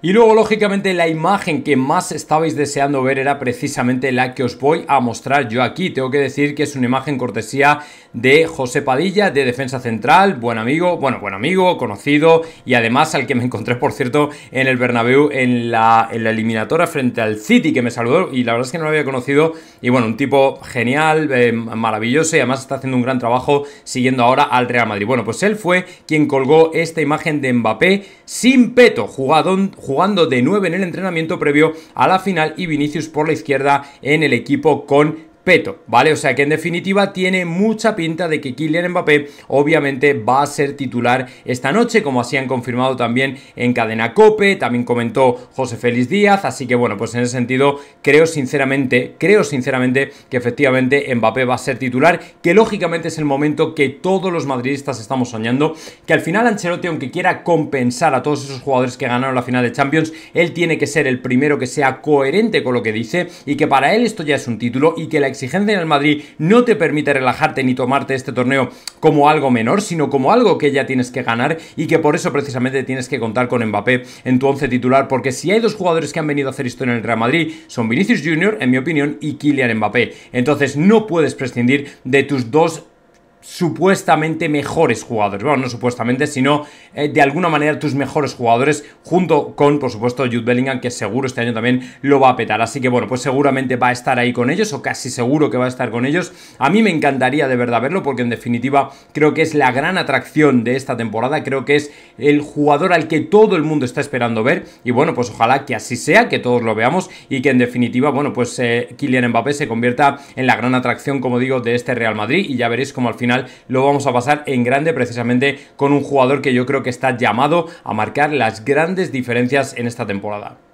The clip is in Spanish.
Y luego, lógicamente, la imagen que más estabais deseando ver era precisamente la que os voy a mostrar yo aquí. Tengo que decir que es una imagen cortesía de José Padilla, de Defensa Central, buen amigo, bueno, buen amigo, conocido, y además al que me encontré, por cierto, en el Bernabéu en la, en la eliminatoria frente al City, que me saludó, y la verdad es que no lo había conocido, y bueno, un tipo genial, eh, maravilloso, y además está haciendo un gran trabajo siguiendo ahora al Real Madrid. Bueno, pues él fue quien colgó esta imagen de Mbappé sin peto, jugadón jugando de 9 en el entrenamiento previo a la final y Vinicius por la izquierda en el equipo con ¿vale? O sea que en definitiva tiene mucha pinta de que Kylian Mbappé obviamente va a ser titular esta noche, como así han confirmado también en Cadena Cope, también comentó José Félix Díaz, así que bueno, pues en ese sentido creo sinceramente, creo sinceramente que efectivamente Mbappé va a ser titular, que lógicamente es el momento que todos los madridistas estamos soñando, que al final Ancelotti aunque quiera compensar a todos esos jugadores que ganaron la final de Champions, él tiene que ser el primero que sea coherente con lo que dice y que para él esto ya es un título y que la exigencia en el Madrid no te permite relajarte ni tomarte este torneo como algo menor, sino como algo que ya tienes que ganar y que por eso precisamente tienes que contar con Mbappé en tu once titular, porque si hay dos jugadores que han venido a hacer historia en el Real Madrid, son Vinicius Jr., en mi opinión, y Kylian Mbappé. Entonces no puedes prescindir de tus dos supuestamente mejores jugadores. Bueno, no supuestamente, sino eh, de alguna manera tus mejores jugadores junto con, por supuesto, Jude Bellingham, que seguro este año también lo va a petar. Así que, bueno, pues seguramente va a estar ahí con ellos o casi seguro que va a estar con ellos. A mí me encantaría de verdad verlo porque, en definitiva, creo que es la gran atracción de esta temporada. Creo que es el jugador al que todo el mundo está esperando ver. Y bueno, pues ojalá que así sea, que todos lo veamos y que, en definitiva, bueno, pues eh, Kylian Mbappé se convierta en la gran atracción, como digo, de este Real Madrid. Y ya veréis como al final lo vamos a pasar en grande precisamente con un jugador que yo creo que está llamado a marcar las grandes diferencias en esta temporada.